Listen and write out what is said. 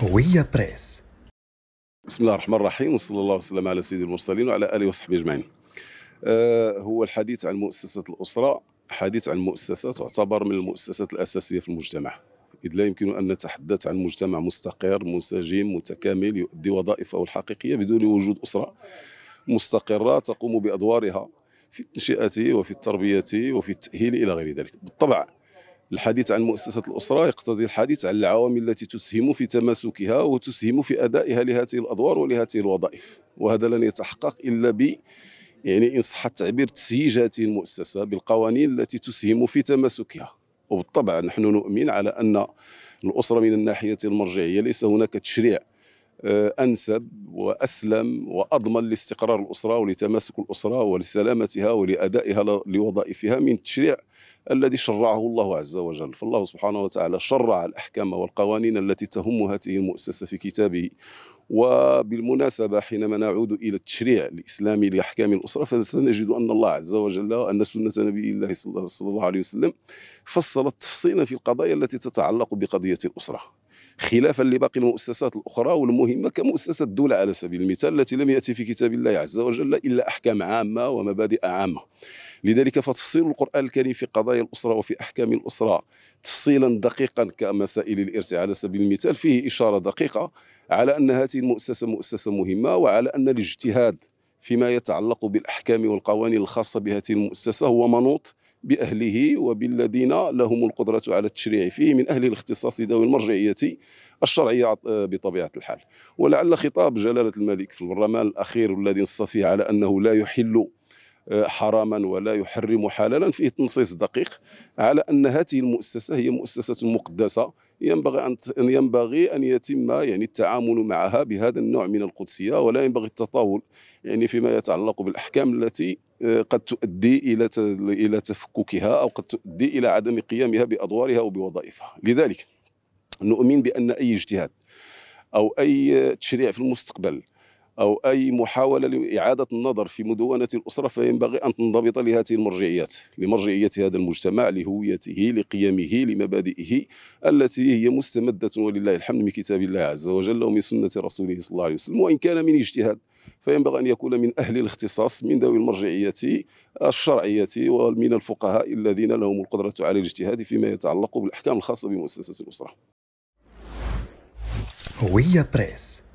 هوية بريس بسم الله الرحمن الرحيم وصلى الله وسلم على سيد المرسلين وعلى آله وصحبه أجمعين آه هو الحديث عن مؤسسة الأسرة حديث عن مؤسسة تعتبر من المؤسسات الأساسية في المجتمع إذ لا يمكن أن نتحدث عن مجتمع مستقر منسجم متكامل يؤدي وظائفه الحقيقية بدون وجود أسرة مستقرة تقوم بأدوارها في التنشئة وفي التربية وفي التأهيل إلى غير ذلك بالطبع الحديث عن مؤسسة الأسرة يقتضي الحديث عن العوامل التي تسهم في تماسكها وتسهم في أدائها لهذه الأدوار ولهذه الوظائف وهذا لن يتحقق إلا ب يعني إن صح التعبير تسييج هذه المؤسسة بالقوانين التي تسهم في تماسكها وبالطبع نحن نؤمن على أن الأسرة من الناحية المرجعية ليس هناك تشريع آه، أنسب وأسلم وأضمن لاستقرار الأسرة ولتماسك الأسرة ولسلامتها ولأدائها لوظائفها من تشريع الذي شرعه الله عز وجل فالله سبحانه وتعالى شرع الأحكام والقوانين التي تهم هذه المؤسسة في كتابه وبالمناسبة حينما نعود إلى التشريع الإسلامي لأحكام الأسرة فسنجد أن الله عز وجل وأن سنة نبي الله صلى الله عليه وسلم فصلت تفصيلا في القضايا التي تتعلق بقضية الأسرة خلافا لباقي المؤسسات الأخرى والمهمة كمؤسسة الدولة على سبيل المثال التي لم يأتي في كتاب الله عز وجل إلا أحكام عامة ومبادئ عامة لذلك فتفصيل القرآن الكريم في قضايا الأسرة وفي أحكام الأسرة تفصيلا دقيقا كمسائل الإرث على سبيل المثال فيه إشارة دقيقة على أن هذه المؤسسة مؤسسة مهمة وعلى أن الاجتهاد فيما يتعلق بالأحكام والقوانين الخاصة بهذه المؤسسة هو منوط بأهله وبالذين لهم القدرة على التشريع فيه من أهل الاختصاص ذوي المرجعية الشرعية بطبيعة الحال ولعل خطاب جلالة الملك في البرلمان الأخير الذي نص فيه على أنه لا يحل حراما ولا يحرم حلالا فيه تنصيص دقيق على أن هذه المؤسسة هي مؤسسة مقدسة ينبغي أن ينبغي أن يتم يعني التعامل معها بهذا النوع من القدسية ولا ينبغي التطاول يعني فيما يتعلق بالأحكام التي آه، قد تؤدي إلى إلى تفككها أو قد تؤدي إلى عدم قيامها بأدوارها وبوظائفها لذلك نؤمن بأن أي اجتهاد أو أي تشريع في المستقبل أو أي محاولة لإعادة النظر في مدونة الأسرة فينبغي أن تنضبط لهذه المرجعيات لمرجعية هذا المجتمع لهويته لقيمه لمبادئه التي هي مستمدة ولله الحمد من كتاب الله عز وجل ومن سنة رسوله صلى الله عليه وسلم وإن كان من اجتهاد فينبغي أن يكون من أهل الاختصاص من ذوي المرجعية الشرعية ومن الفقهاء الذين لهم القدرة على الاجتهاد فيما يتعلق بالأحكام الخاصة بمؤسسة الأسرة هوية بريس